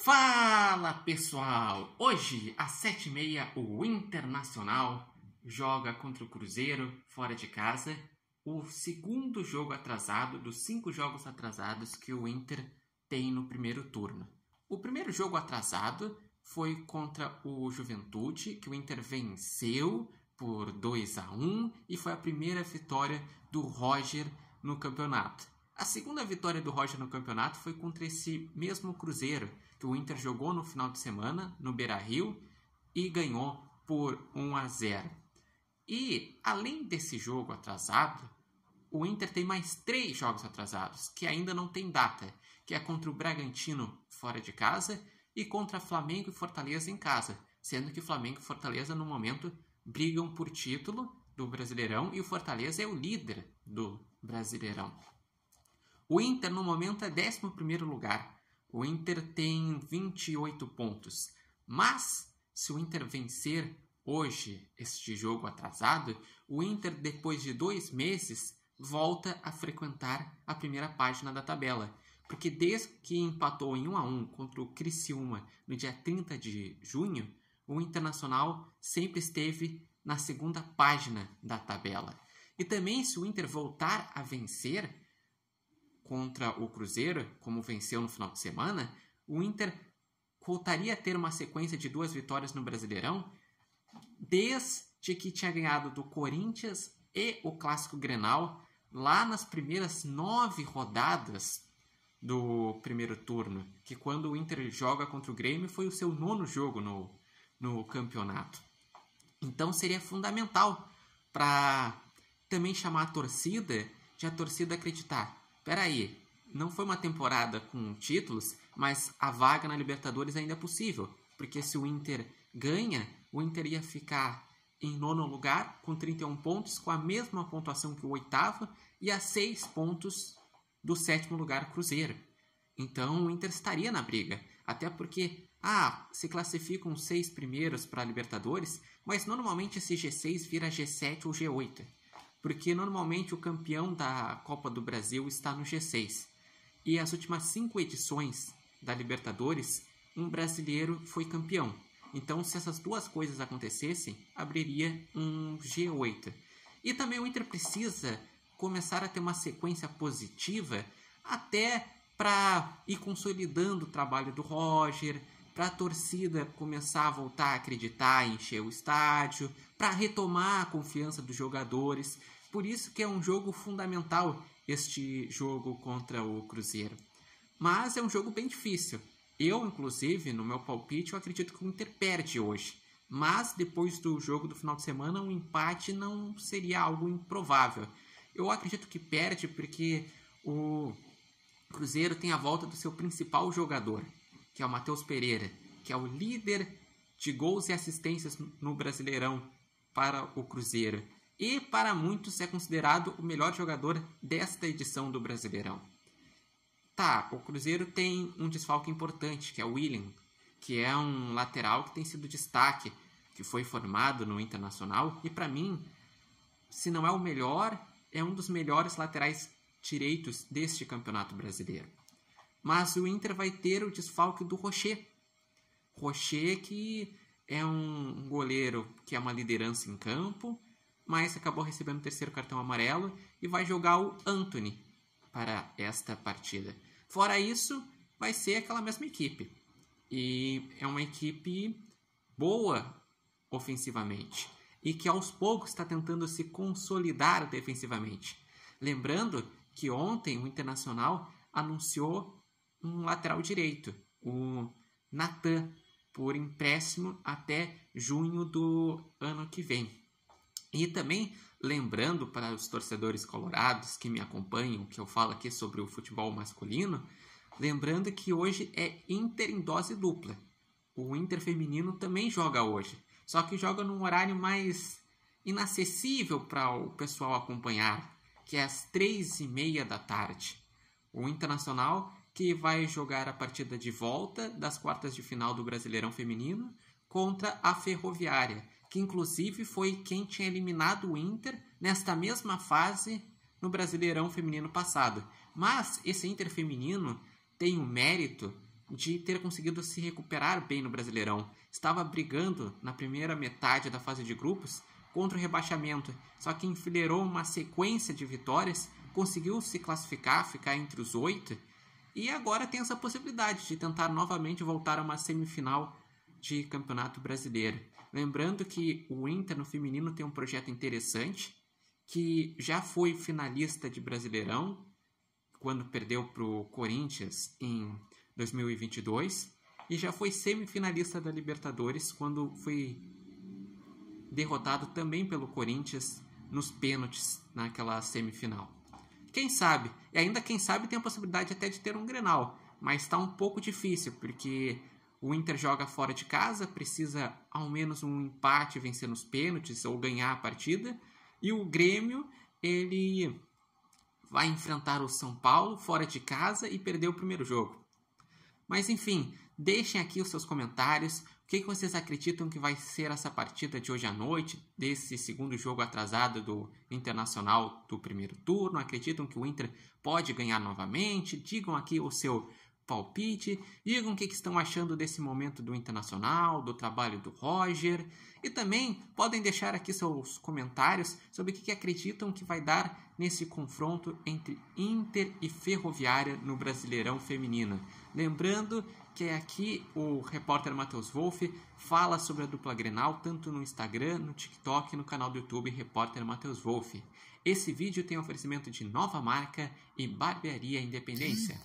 Fala pessoal! Hoje, às sete e meia, o Internacional joga contra o Cruzeiro fora de casa. O segundo jogo atrasado, dos cinco jogos atrasados que o Inter tem no primeiro turno. O primeiro jogo atrasado foi contra o Juventude, que o Inter venceu por 2 a 1 e foi a primeira vitória do Roger no campeonato. A segunda vitória do Roger no campeonato foi contra esse mesmo Cruzeiro, que o Inter jogou no final de semana no Beira-Rio e ganhou por 1 a 0. E além desse jogo atrasado, o Inter tem mais três jogos atrasados que ainda não tem data, que é contra o Bragantino fora de casa e contra Flamengo e Fortaleza em casa, sendo que Flamengo e Fortaleza no momento brigam por título do Brasileirão e o Fortaleza é o líder do Brasileirão. O Inter, no momento, é 11 lugar. O Inter tem 28 pontos. Mas, se o Inter vencer hoje este jogo atrasado, o Inter, depois de dois meses, volta a frequentar a primeira página da tabela. Porque desde que empatou em 1 a 1 contra o Criciúma no dia 30 de junho, o Internacional sempre esteve na segunda página da tabela. E também, se o Inter voltar a vencer, contra o Cruzeiro, como venceu no final de semana, o Inter voltaria a ter uma sequência de duas vitórias no Brasileirão desde que tinha ganhado do Corinthians e o Clássico Grenal lá nas primeiras nove rodadas do primeiro turno, que quando o Inter joga contra o Grêmio foi o seu nono jogo no, no campeonato. Então seria fundamental para também chamar a torcida de a torcida acreditar espera aí, não foi uma temporada com títulos, mas a vaga na Libertadores ainda é possível, porque se o Inter ganha, o Inter ia ficar em nono lugar com 31 pontos, com a mesma pontuação que o oitavo e a seis pontos do sétimo lugar Cruzeiro. Então o Inter estaria na briga, até porque ah, se classificam seis primeiros para a Libertadores, mas normalmente esse G6 vira G7 ou G8 porque normalmente o campeão da Copa do Brasil está no G6. E as últimas cinco edições da Libertadores, um brasileiro foi campeão. Então, se essas duas coisas acontecessem, abriria um G8. E também o Inter precisa começar a ter uma sequência positiva até para ir consolidando o trabalho do Roger, para a torcida começar a voltar a acreditar, encher o estádio, para retomar a confiança dos jogadores. Por isso que é um jogo fundamental este jogo contra o Cruzeiro. Mas é um jogo bem difícil. Eu, inclusive, no meu palpite, eu acredito que o Inter perde hoje. Mas depois do jogo do final de semana, um empate não seria algo improvável. Eu acredito que perde porque o Cruzeiro tem a volta do seu principal jogador, que é o Matheus Pereira, que é o líder de gols e assistências no Brasileirão para o Cruzeiro e para muitos é considerado o melhor jogador desta edição do Brasileirão. Tá, o Cruzeiro tem um desfalque importante, que é o William, que é um lateral que tem sido destaque, que foi formado no Internacional e para mim, se não é o melhor, é um dos melhores laterais direitos deste Campeonato Brasileiro. Mas o Inter vai ter o desfalque do Rocher. Rocher que é um goleiro que é uma liderança em campo, mas acabou recebendo o terceiro cartão amarelo e vai jogar o Anthony para esta partida. Fora isso, vai ser aquela mesma equipe. E é uma equipe boa ofensivamente e que aos poucos está tentando se consolidar defensivamente. Lembrando que ontem o Internacional anunciou um lateral direito, o Natan, por empréstimo até junho do ano que vem. E também lembrando para os torcedores colorados que me acompanham, que eu falo aqui sobre o futebol masculino, lembrando que hoje é Inter em dose dupla. O Inter feminino também joga hoje, só que joga num horário mais inacessível para o pessoal acompanhar, que é às três e meia da tarde. O Internacional que vai jogar a partida de volta das quartas de final do Brasileirão Feminino contra a Ferroviária, que inclusive foi quem tinha eliminado o Inter nesta mesma fase no Brasileirão Feminino passado. Mas esse Inter feminino tem o mérito de ter conseguido se recuperar bem no Brasileirão. Estava brigando na primeira metade da fase de grupos contra o rebaixamento, só que enfileirou uma sequência de vitórias, conseguiu se classificar, ficar entre os oito e agora tem essa possibilidade de tentar novamente voltar a uma semifinal de Campeonato Brasileiro. Lembrando que o Inter no feminino tem um projeto interessante que já foi finalista de Brasileirão quando perdeu para o Corinthians em 2022 e já foi semifinalista da Libertadores quando foi derrotado também pelo Corinthians nos pênaltis naquela semifinal. Quem sabe? E ainda quem sabe tem a possibilidade até de ter um Grenal, mas está um pouco difícil, porque o Inter joga fora de casa, precisa ao menos um empate, vencer nos pênaltis ou ganhar a partida, e o Grêmio, ele vai enfrentar o São Paulo fora de casa e perdeu o primeiro jogo. Mas enfim, deixem aqui os seus comentários, que, que vocês acreditam que vai ser essa partida de hoje à noite, desse segundo jogo atrasado do Internacional do primeiro turno? Acreditam que o Inter pode ganhar novamente? Digam aqui o seu palpite, digam o que, que estão achando desse momento do Internacional, do trabalho do Roger, e também podem deixar aqui seus comentários sobre o que, que acreditam que vai dar nesse confronto entre Inter e Ferroviária no Brasileirão Feminino. Lembrando que é aqui o repórter Matheus Wolff fala sobre a dupla Grenal tanto no Instagram, no TikTok e no canal do YouTube Repórter Matheus Wolff. Esse vídeo tem oferecimento de Nova Marca e Barbearia Independência.